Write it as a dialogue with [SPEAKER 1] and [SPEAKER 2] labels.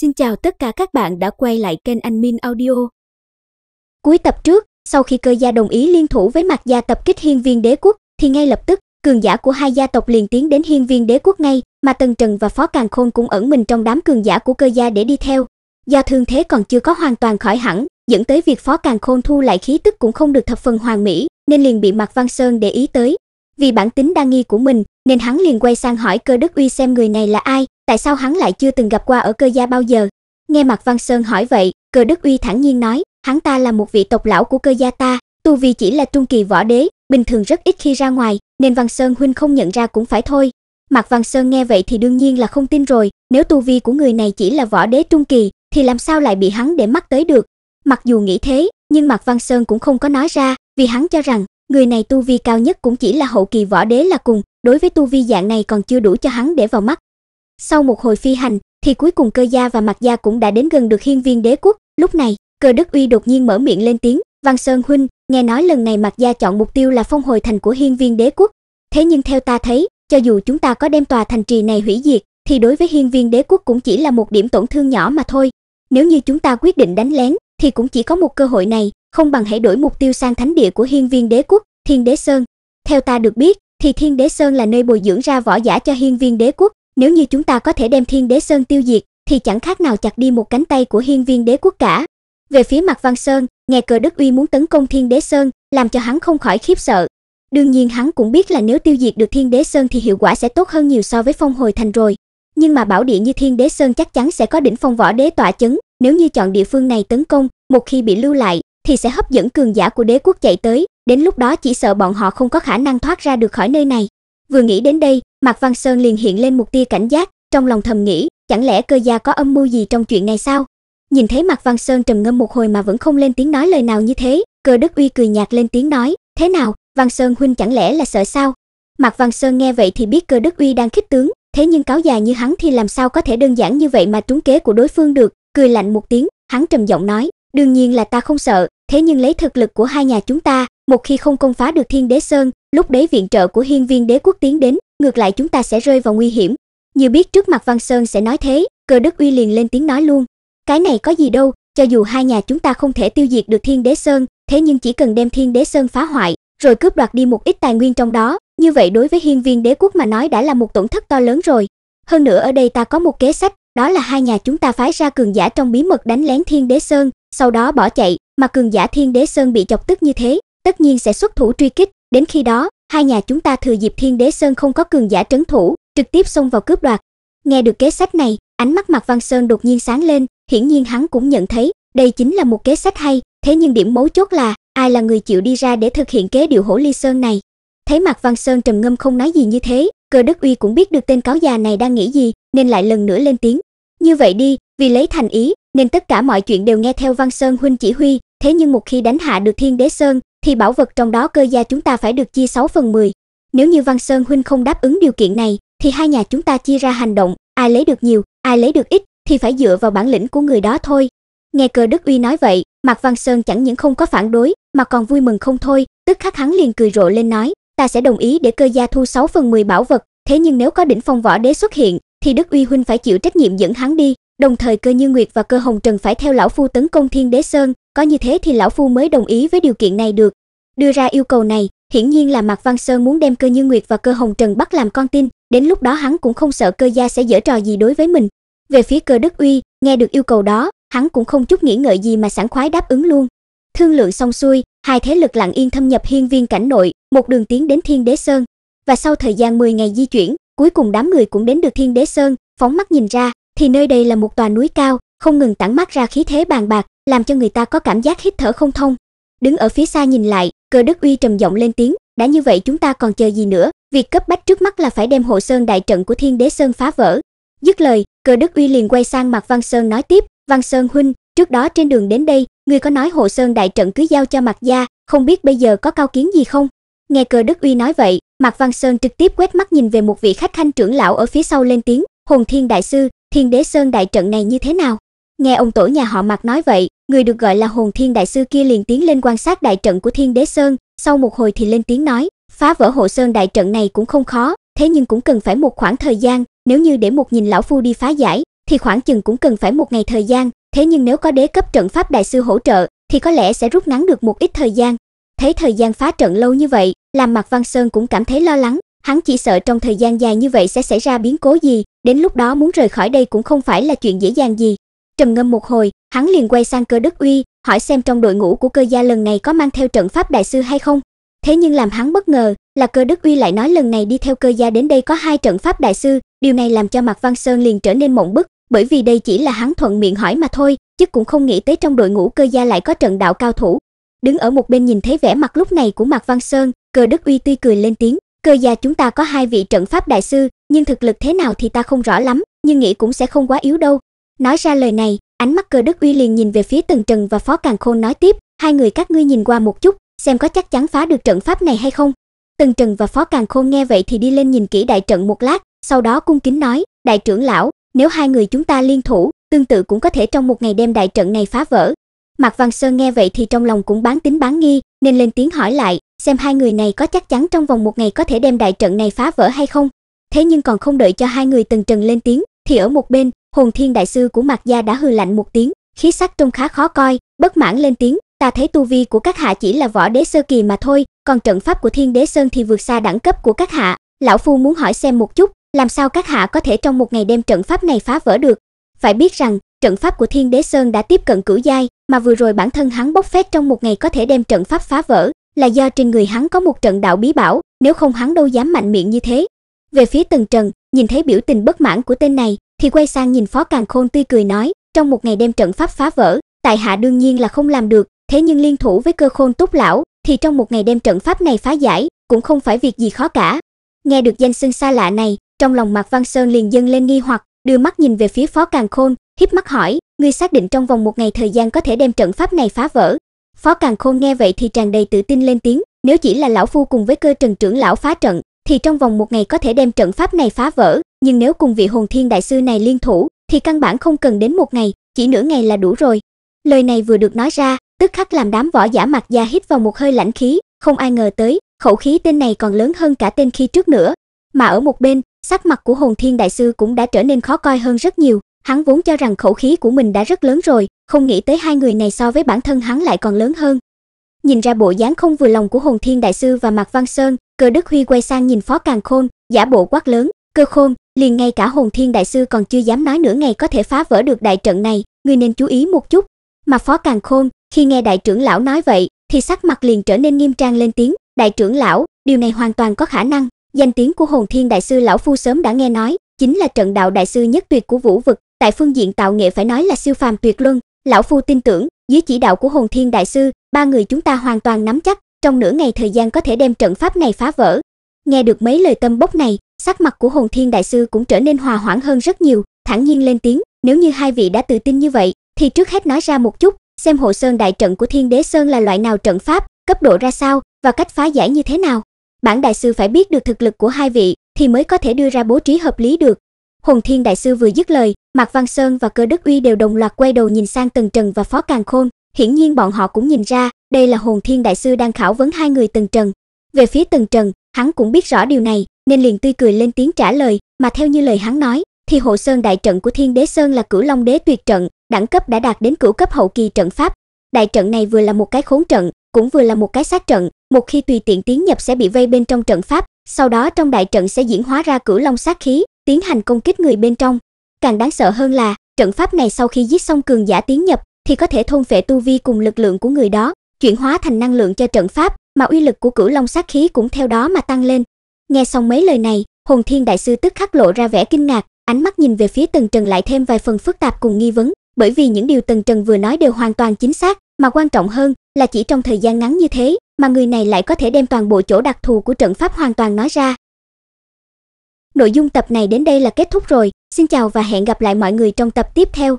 [SPEAKER 1] Xin chào tất cả các bạn đã quay lại kênh Anh Min Audio. Cuối tập trước, sau khi cơ gia đồng ý liên thủ với mặt gia tập kích hiên viên đế quốc, thì ngay lập tức, cường giả của hai gia tộc liền tiến đến hiên viên đế quốc ngay, mà Tần Trần và Phó Càn Khôn cũng ẩn mình trong đám cường giả của cơ gia để đi theo. Do thương thế còn chưa có hoàn toàn khỏi hẳn, dẫn tới việc Phó Càn Khôn thu lại khí tức cũng không được thập phần hoàn mỹ, nên liền bị Mạc Văn Sơn để ý tới. Vì bản tính đa nghi của mình, nên hắn liền quay sang hỏi Cơ Đức Uy xem người này là ai, tại sao hắn lại chưa từng gặp qua ở cơ gia bao giờ? Nghe Mạc Văn Sơn hỏi vậy, Cờ Đức Uy thẳng nhiên nói, hắn ta là một vị tộc lão của cơ gia ta, tu vi chỉ là trung kỳ võ đế, bình thường rất ít khi ra ngoài, nên Văn Sơn huynh không nhận ra cũng phải thôi. Mạc Văn Sơn nghe vậy thì đương nhiên là không tin rồi, nếu tu vi của người này chỉ là võ đế trung kỳ thì làm sao lại bị hắn để mắt tới được. Mặc dù nghĩ thế, nhưng Mạc Văn Sơn cũng không có nói ra, vì hắn cho rằng người này tu vi cao nhất cũng chỉ là hậu kỳ võ đế là cùng, đối với tu vi dạng này còn chưa đủ cho hắn để vào mắt. Sau một hồi phi hành, thì cuối cùng cơ gia và mặt gia cũng đã đến gần được hiên viên đế quốc. Lúc này, cơ đức uy đột nhiên mở miệng lên tiếng, Văn Sơn Huynh, nghe nói lần này mặt gia chọn mục tiêu là phong hồi thành của hiên viên đế quốc. Thế nhưng theo ta thấy, cho dù chúng ta có đem tòa thành trì này hủy diệt, thì đối với hiên viên đế quốc cũng chỉ là một điểm tổn thương nhỏ mà thôi. Nếu như chúng ta quyết định đánh lén, thì cũng chỉ có một cơ hội này, không bằng hãy đổi mục tiêu sang thánh địa của hiên viên đế quốc, Thiên Đế Sơn. Theo ta được biết, thì Thiên Đế Sơn là nơi bồi dưỡng ra võ giả cho hiên viên đế quốc, nếu như chúng ta có thể đem Thiên Đế Sơn tiêu diệt, thì chẳng khác nào chặt đi một cánh tay của Hiên Viên Đế Quốc cả. Về phía mặt Văn Sơn, nghe cờ Đức Uy muốn tấn công Thiên Đế Sơn, làm cho hắn không khỏi khiếp sợ. Đương nhiên hắn cũng biết là nếu tiêu diệt được Thiên Đế Sơn thì hiệu quả sẽ tốt hơn nhiều so với Phong Hồi Thành rồi. Nhưng mà bảo địa như Thiên Đế Sơn chắc chắn sẽ có đỉnh phong võ đế tọa chấn, nếu như chọn địa phương này tấn công, một khi bị lưu lại thì sẽ hấp dẫn cường giả của đế quốc chạy tới, đến lúc đó chỉ sợ bọn họ không có khả năng thoát ra được khỏi nơi này. Vừa nghĩ đến đây, Mạc Văn Sơn liền hiện lên một tia cảnh giác, trong lòng thầm nghĩ, chẳng lẽ cơ gia có âm mưu gì trong chuyện này sao? Nhìn thấy Mạc Văn Sơn trầm ngâm một hồi mà vẫn không lên tiếng nói lời nào như thế, Cơ Đức Uy cười nhạt lên tiếng nói, "Thế nào, Văn Sơn huynh chẳng lẽ là sợ sao?" Mạc Văn Sơn nghe vậy thì biết Cơ Đức Uy đang khích tướng, thế nhưng cáo già như hắn thì làm sao có thể đơn giản như vậy mà trúng kế của đối phương được, cười lạnh một tiếng, hắn trầm giọng nói, "Đương nhiên là ta không sợ, thế nhưng lấy thực lực của hai nhà chúng ta, một khi không công phá được Thiên Đế Sơn lúc đấy viện trợ của hiên viên đế quốc tiến đến, ngược lại chúng ta sẽ rơi vào nguy hiểm. Như biết trước mặt Văn Sơn sẽ nói thế, Cơ Đức Uy liền lên tiếng nói luôn. Cái này có gì đâu, cho dù hai nhà chúng ta không thể tiêu diệt được Thiên Đế Sơn, thế nhưng chỉ cần đem Thiên Đế Sơn phá hoại, rồi cướp đoạt đi một ít tài nguyên trong đó, như vậy đối với hiên viên đế quốc mà nói đã là một tổn thất to lớn rồi. Hơn nữa ở đây ta có một kế sách, đó là hai nhà chúng ta phái ra cường giả trong bí mật đánh lén Thiên Đế Sơn, sau đó bỏ chạy, mà cường giả Thiên Đế Sơn bị chọc tức như thế, tất nhiên sẽ xuất thủ truy kích, Đến khi đó, hai nhà chúng ta thừa dịp Thiên Đế Sơn không có cường giả trấn thủ, trực tiếp xông vào cướp đoạt. Nghe được kế sách này, ánh mắt Mạc Văn Sơn đột nhiên sáng lên, hiển nhiên hắn cũng nhận thấy, đây chính là một kế sách hay, thế nhưng điểm mấu chốt là ai là người chịu đi ra để thực hiện kế điều hổ ly sơn này. Thấy Mạc Văn Sơn trầm ngâm không nói gì như thế, Cơ Đức Uy cũng biết được tên cáo già này đang nghĩ gì, nên lại lần nữa lên tiếng. Như vậy đi, vì lấy thành ý, nên tất cả mọi chuyện đều nghe theo Văn Sơn huynh chỉ huy, thế nhưng một khi đánh hạ được Thiên Đế Sơn, thì bảo vật trong đó cơ gia chúng ta phải được chia 6 phần 10. Nếu như Văn Sơn huynh không đáp ứng điều kiện này, thì hai nhà chúng ta chia ra hành động, ai lấy được nhiều, ai lấy được ít thì phải dựa vào bản lĩnh của người đó thôi. Nghe Cơ Đức Uy nói vậy, Mạc Văn Sơn chẳng những không có phản đối, mà còn vui mừng không thôi, tức khắc hắn liền cười rộ lên nói, ta sẽ đồng ý để Cơ gia thu 6 phần 10 bảo vật, thế nhưng nếu có đỉnh phong võ đế xuất hiện, thì Đức Uy huynh phải chịu trách nhiệm dẫn hắn đi, Đồng thời Cơ Như Nguyệt và Cơ Hồng Trần phải theo lão phu tấn công Thiên Đế Sơn, có như thế thì lão phu mới đồng ý với điều kiện này được. Đưa ra yêu cầu này, hiển nhiên là Mạc Văn Sơn muốn đem Cơ Như Nguyệt và Cơ Hồng Trần bắt làm con tin, đến lúc đó hắn cũng không sợ Cơ gia sẽ giở trò gì đối với mình. Về phía Cơ Đức Uy, nghe được yêu cầu đó, hắn cũng không chút nghĩ ngợi gì mà sẵn khoái đáp ứng luôn. Thương lượng xong xuôi, hai thế lực lặng yên thâm nhập hiên viên cảnh nội, một đường tiến đến Thiên Đế Sơn. Và sau thời gian 10 ngày di chuyển, cuối cùng đám người cũng đến được Thiên Đế Sơn, phóng mắt nhìn ra, thì nơi đây là một tòa núi cao, không ngừng tản mát ra khí thế bàn bạc, làm cho người ta có cảm giác hít thở không thông. Đứng ở phía xa nhìn lại, Cơ Đức Uy trầm giọng lên tiếng, đã như vậy chúng ta còn chờ gì nữa, việc cấp bách trước mắt là phải đem hồ sơn đại trận của Thiên Đế Sơn phá vỡ. Dứt lời, Cơ Đức Uy liền quay sang Mạc Văn Sơn nói tiếp, "Văn Sơn huynh, trước đó trên đường đến đây, ngươi có nói hồ sơn đại trận cứ giao cho Mạc gia, không biết bây giờ có cao kiến gì không?" Nghe Cơ Đức Uy nói vậy, Mạc Văn Sơn trực tiếp quét mắt nhìn về một vị khách khanh trưởng lão ở phía sau lên tiếng, "Hồn Thiên đại sư, Thiên Đế Sơn đại trận này như thế nào? Nghe ông tổ nhà họ Mạc nói vậy, người được gọi là Hồn Thiên đại sư kia liền tiến lên quan sát đại trận của Thiên Đế Sơn, sau một hồi thì lên tiếng nói, phá vỡ hộ sơn đại trận này cũng không khó, thế nhưng cũng cần phải một khoảng thời gian, nếu như để một nhìn lão phu đi phá giải, thì khoảng chừng cũng cần phải một ngày thời gian, thế nhưng nếu có đế cấp trận pháp đại sư hỗ trợ, thì có lẽ sẽ rút ngắn được một ít thời gian. Thấy thời gian phá trận lâu như vậy, làm Mạc Văn Sơn cũng cảm thấy lo lắng, hắn chỉ sợ trong thời gian dài như vậy sẽ xảy ra biến cố gì, đến lúc đó muốn rời khỏi đây cũng không phải là chuyện dễ dàng gì. Trầm ngâm một hồi, hắn liền quay sang Cơ Đức Uy, hỏi xem trong đội ngũ của Cơ gia lần này có mang theo trận pháp đại sư hay không. Thế nhưng làm hắn bất ngờ là Cơ Đức Uy lại nói lần này đi theo Cơ gia đến đây có hai trận pháp đại sư, điều này làm cho Mạc Văn Sơn liền trở nên mộng bức, bởi vì đây chỉ là hắn thuận miệng hỏi mà thôi, chứ cũng không nghĩ tới trong đội ngũ Cơ gia lại có trận đạo cao thủ. Đứng ở một bên nhìn thấy vẻ mặt lúc này của Mạc Văn Sơn, Cơ Đức Uy tươi cười lên tiếng, Cơ gia chúng ta có hai vị trận pháp đại sư, nhưng thực lực thế nào thì ta không rõ lắm, nhưng nghĩ cũng sẽ không quá yếu đâu. Nói ra lời này, ánh mắt Cơ Đức Uy liền nhìn về phía Tần Trần và Phó Càn Khôn nói tiếp, hai người các ngươi nhìn qua một chút, xem có chắc chắn phá được trận pháp này hay không. Tần Trần và Phó Càn Khôn nghe vậy thì đi lên nhìn kỹ đại trận một lát, sau đó cung kính nói, đại trưởng lão, nếu hai người chúng ta liên thủ, tương tự cũng có thể trong một ngày đem đại trận này phá vỡ, Mạc Văn Sơn nghe vậy thì trong lòng cũng bán tính bán nghi, nên lên tiếng hỏi lại, xem hai người này có chắc chắn trong vòng một ngày có thể đem đại trận này phá vỡ hay không. Thế nhưng còn không đợi cho hai người từng trần lên tiếng, thì ở một bên, Hồn Thiên đại sư của Mạc gia đã hừ lạnh một tiếng, khí sắc trông khá khó coi, bất mãn lên tiếng, ta thấy tu vi của các hạ chỉ là võ đế sơ kỳ mà thôi, còn trận pháp của Thiên Đế Sơn thì vượt xa đẳng cấp của các hạ, lão phu muốn hỏi xem một chút, làm sao các hạ có thể trong một ngày đem trận pháp này phá vỡ được? Phải biết rằng, trận pháp của Thiên Đế Sơn đã tiếp cận cửu giai, mà vừa rồi bản thân hắn bốc phét trong một ngày có thể đem trận pháp phá vỡ, là do trên người hắn có một trận đạo bí bảo, nếu không hắn đâu dám mạnh miệng như thế. Về phía Tần Trần, nhìn thấy biểu tình bất mãn của tên này, thì quay sang nhìn Phó Càn Khôn tươi cười nói, trong một ngày đem trận pháp phá vỡ, tại hạ đương nhiên là không làm được, thế nhưng liên thủ với Cơ Khôn Túc lão, thì trong một ngày đem trận pháp này phá giải, cũng không phải việc gì khó cả. Nghe được danh xưng xa lạ này, trong lòng Mạc Văn Sơn liền dâng lên nghi hoặc, đưa mắt nhìn về phía Phó Càn Khôn, híp mắt hỏi, "Ngươi xác định trong vòng một ngày thời gian có thể đem trận pháp này phá vỡ?" Phó càng Khôn nghe vậy thì tràn đầy tự tin lên tiếng, "Nếu chỉ là lão phu cùng với Cơ Trần trưởng lão phá trận, thì trong vòng một ngày có thể đem trận pháp này phá vỡ, nhưng nếu cùng vị Hồn Thiên đại sư này liên thủ, thì căn bản không cần đến một ngày, chỉ nửa ngày là đủ rồi." Lời này vừa được nói ra, tức khắc làm đám võ giả mặt da hít vào một hơi lạnh khí, không ai ngờ tới, khẩu khí tên này còn lớn hơn cả tên khi trước nữa. Mà ở một bên, sắc mặt của Hồn Thiên đại sư cũng đã trở nên khó coi hơn rất nhiều, Hắn vốn cho rằng khẩu khí của mình đã rất lớn rồi, không nghĩ tới hai người này so với bản thân hắn lại còn lớn hơn. Nhìn ra bộ dáng không vừa lòng của Hồn Thiên đại sư và Mạc Văn Sơn, Cơ Đức Huy quay sang nhìn Phó Càn Khôn, giả bộ quát lớn, "Cơ Khôn, liền ngay cả Hồn Thiên đại sư còn chưa dám nói nửa ngày có thể phá vỡ được đại trận này, ngươi nên chú ý một chút." Mà Phó Càn Khôn, khi nghe đại trưởng lão nói vậy, thì sắc mặt liền trở nên nghiêm trang lên tiếng, "Đại trưởng lão, điều này hoàn toàn có khả năng, danh tiếng của Hồn Thiên đại sư lão phu sớm đã nghe nói, chính là trận đạo đại sư nhất tuyệt của vũ vực, tại phương diện tạo nghệ phải nói là siêu phàm tuyệt luân, lão phu tin tưởng, dưới chỉ đạo của Hồn Thiên đại sư, ba người chúng ta hoàn toàn nắm chắc, trong nửa ngày thời gian có thể đem trận pháp này phá vỡ. Nghe được mấy lời tâm bốc này, sắc mặt của Hồn Thiên đại sư cũng trở nên hòa hoãn hơn rất nhiều, thẳng nhiên lên tiếng, nếu như hai vị đã tự tin như vậy, thì trước hết nói ra một chút, xem hộ sơn đại trận của Thiên Đế Sơn là loại nào trận pháp, cấp độ ra sao và cách phá giải như thế nào. Bản đại sư phải biết được thực lực của hai vị thì mới có thể đưa ra bố trí hợp lý được, Hồn Thiên Đại Sư vừa dứt lời, Mạc Văn Sơn và Cơ Đức Uy đều đồng loạt quay đầu nhìn sang Tần Trần và Phó Càng Khôn, hiển nhiên bọn họ cũng nhìn ra, đây là Hồn Thiên Đại Sư đang khảo vấn hai người Tần Trần. Về phía Tần Trần, hắn cũng biết rõ điều này, nên liền tươi cười lên tiếng trả lời, mà theo như lời hắn nói, thì Hộ Sơn đại trận của Thiên Đế Sơn là Cửu Long Đế tuyệt trận, đẳng cấp đã đạt đến cửu cấp hậu kỳ trận pháp. Đại trận này vừa là một cái khốn trận, cũng vừa là một cái sát trận, một khi tùy tiện tiến nhập sẽ bị vây bên trong trận pháp, sau đó trong đại trận sẽ diễn hóa ra cửu long sát khí, tiến hành công kích người bên trong. Càng đáng sợ hơn là, trận pháp này sau khi giết xong cường giả tiến nhập thì có thể thôn phệ tu vi cùng lực lượng của người đó, chuyển hóa thành năng lượng cho trận pháp, mà uy lực của cửu long sát khí cũng theo đó mà tăng lên. Nghe xong mấy lời này, Hồn Thiên đại sư tức khắc lộ ra vẻ kinh ngạc, ánh mắt nhìn về phía Tần Trần lại thêm vài phần phức tạp cùng nghi vấn, bởi vì những điều Tần Trần vừa nói đều hoàn toàn chính xác, mà quan trọng hơn là chỉ trong thời gian ngắn như thế, mà người này lại có thể đem toàn bộ chỗ đặc thù của trận pháp hoàn toàn nói ra. Nội dung tập này đến đây là kết thúc rồi, xin chào và hẹn gặp lại mọi người trong tập tiếp theo.